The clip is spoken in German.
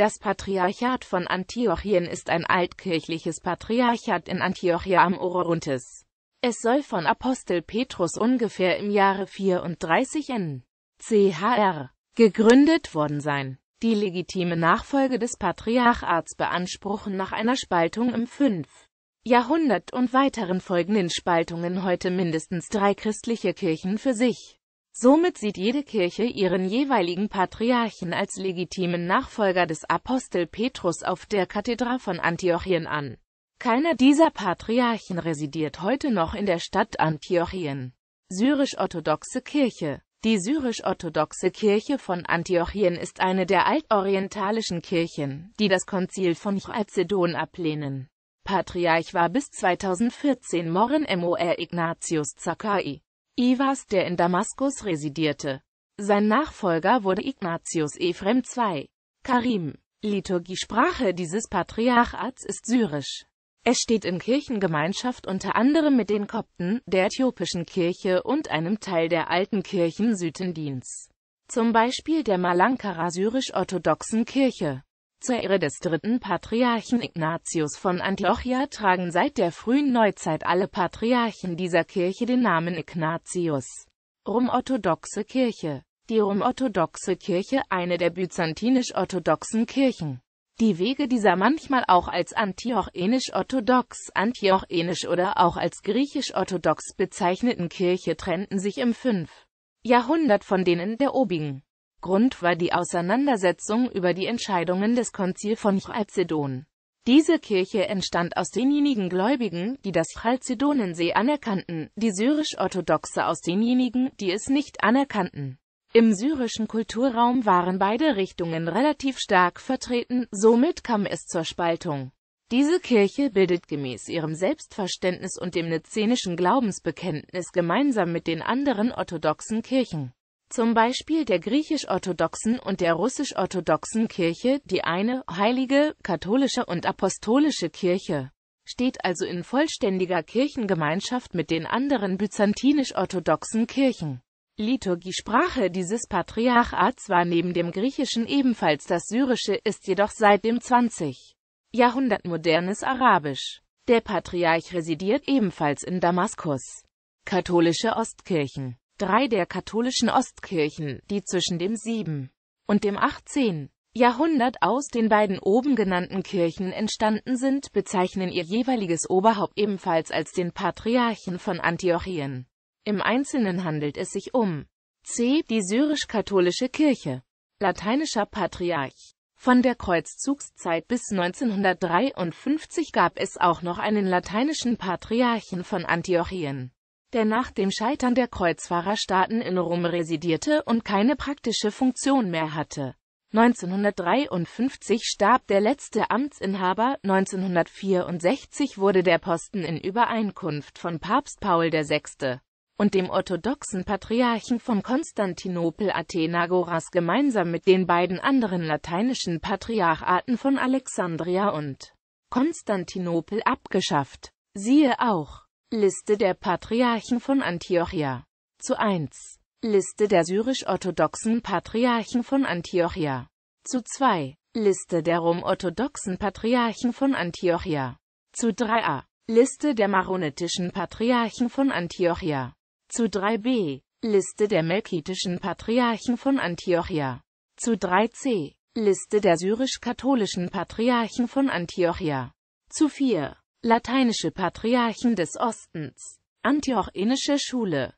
Das Patriarchat von Antiochien ist ein altkirchliches Patriarchat in Antiochia am Orontes. Es soll von Apostel Petrus ungefähr im Jahre 34 n. CHR gegründet worden sein. Die legitime Nachfolge des Patriarchats beanspruchen nach einer Spaltung im 5. Jahrhundert und weiteren folgenden Spaltungen heute mindestens drei christliche Kirchen für sich. Somit sieht jede Kirche ihren jeweiligen Patriarchen als legitimen Nachfolger des Apostel Petrus auf der Kathedra von Antiochien an. Keiner dieser Patriarchen residiert heute noch in der Stadt Antiochien. Syrisch-orthodoxe Kirche Die syrisch-orthodoxe Kirche von Antiochien ist eine der altorientalischen Kirchen, die das Konzil von Chalcedon ablehnen. Patriarch war bis 2014 Morin Mor Ignatius Zakai. Ivas, der in Damaskus residierte. Sein Nachfolger wurde Ignatius Ephrem II. Karim. Liturgiesprache dieses Patriarchats ist syrisch. Es steht in Kirchengemeinschaft unter anderem mit den Kopten, der äthiopischen Kirche und einem Teil der alten Kirchen Südendiens, zum Beispiel der Malankara syrisch-orthodoxen Kirche. Zur Ehre des dritten Patriarchen Ignatius von Antiochia tragen seit der frühen Neuzeit alle Patriarchen dieser Kirche den Namen Ignatius. Rom-orthodoxe Kirche Die Rom-orthodoxe Kirche, eine der byzantinisch-orthodoxen Kirchen. Die Wege dieser manchmal auch als antiochenisch-orthodox, antiochenisch oder auch als griechisch-orthodox bezeichneten Kirche trennten sich im 5. Jahrhundert von denen der obigen. Grund war die Auseinandersetzung über die Entscheidungen des Konzil von Chalcedon. Diese Kirche entstand aus denjenigen Gläubigen, die das Chalcedonensee anerkannten, die syrisch-orthodoxe aus denjenigen, die es nicht anerkannten. Im syrischen Kulturraum waren beide Richtungen relativ stark vertreten, somit kam es zur Spaltung. Diese Kirche bildet gemäß ihrem Selbstverständnis und dem nizänischen Glaubensbekenntnis gemeinsam mit den anderen orthodoxen Kirchen zum Beispiel der griechisch-orthodoxen und der russisch-orthodoxen Kirche, die eine heilige, katholische und apostolische Kirche steht also in vollständiger Kirchengemeinschaft mit den anderen byzantinisch-orthodoxen Kirchen. Liturgiesprache dieses Patriarchats war neben dem Griechischen ebenfalls das Syrische, ist jedoch seit dem 20. Jahrhundert modernes Arabisch. Der Patriarch residiert ebenfalls in Damaskus. Katholische Ostkirchen drei der katholischen Ostkirchen, die zwischen dem 7. und dem 18. Jahrhundert aus den beiden oben genannten Kirchen entstanden sind, bezeichnen ihr jeweiliges Oberhaupt ebenfalls als den Patriarchen von Antiochien. Im Einzelnen handelt es sich um c. die syrisch-katholische Kirche, lateinischer Patriarch. Von der Kreuzzugszeit bis 1953 gab es auch noch einen lateinischen Patriarchen von Antiochien der nach dem Scheitern der Kreuzfahrerstaaten in Rom residierte und keine praktische Funktion mehr hatte. 1953 starb der letzte Amtsinhaber, 1964 wurde der Posten in Übereinkunft von Papst Paul VI. und dem orthodoxen Patriarchen von Konstantinopel Athenagoras gemeinsam mit den beiden anderen lateinischen Patriarcharten von Alexandria und Konstantinopel abgeschafft. Siehe auch Liste der Patriarchen von Antiochia zu 1. Liste der syrisch-orthodoxen Patriarchen von Antiochia zu 2. Liste der rom-orthodoxen Patriarchen von Antiochia zu 3a. Liste der maronitischen Patriarchen von Antiochia zu 3b. Liste der melkitischen Patriarchen von Antiochia zu 3c. Liste der syrisch-katholischen Patriarchen von Antiochia zu 4. Lateinische Patriarchen des Ostens. Antiochenische Schule